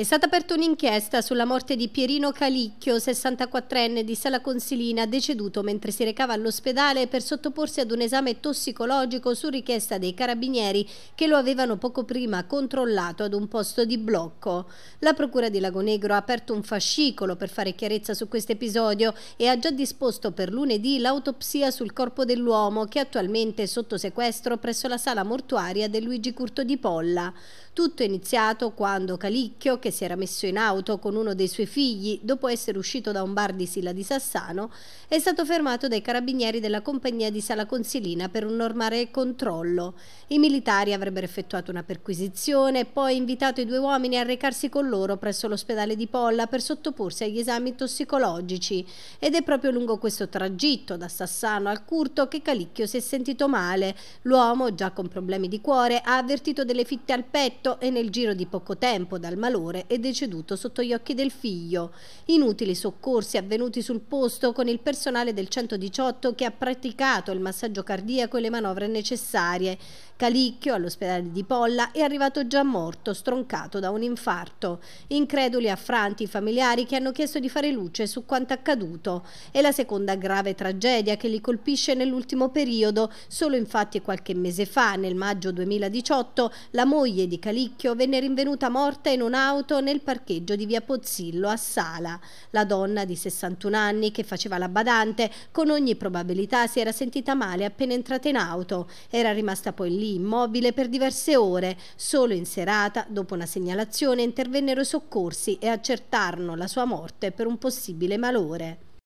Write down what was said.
È stata aperta un'inchiesta sulla morte di Pierino Calicchio, 64enne di Sala Consilina, deceduto mentre si recava all'ospedale per sottoporsi ad un esame tossicologico su richiesta dei carabinieri che lo avevano poco prima controllato ad un posto di blocco. La Procura di Lagonegro ha aperto un fascicolo per fare chiarezza su questo episodio e ha già disposto per lunedì l'autopsia sul corpo dell'uomo che attualmente è sotto sequestro presso la sala mortuaria del Luigi Curto di Polla. Tutto è iniziato quando Calicchio, che che si era messo in auto con uno dei suoi figli dopo essere uscito da un bar di Silla di Sassano, è stato fermato dai carabinieri della compagnia di Sala Consilina per un normale controllo. I militari avrebbero effettuato una perquisizione e poi invitato i due uomini a recarsi con loro presso l'ospedale di Polla per sottoporsi agli esami tossicologici ed è proprio lungo questo tragitto da Sassano al Curto che Calicchio si è sentito male. L'uomo, già con problemi di cuore, ha avvertito delle fitte al petto e nel giro di poco tempo dal malore Corleone è deceduto sotto gli occhi del figlio. Inutili soccorsi avvenuti sul posto con il personale del 118 che ha praticato il massaggio cardiaco e le manovre necessarie. Calicchio all'ospedale di Polla è arrivato già morto, stroncato da un infarto. Increduli affranti i familiari che hanno chiesto di fare luce su quanto accaduto. È la seconda grave tragedia che li colpisce nell'ultimo periodo. Solo infatti qualche mese fa, nel maggio 2018, la moglie di Calicchio venne rinvenuta morta in un'auto morto nel parcheggio di via Pozzillo a Sala. La donna di 61 anni che faceva la badante con ogni probabilità si era sentita male appena entrata in auto. Era rimasta poi lì immobile per diverse ore. Solo in serata, dopo una segnalazione, intervennero i soccorsi e accertarono la sua morte per un possibile malore.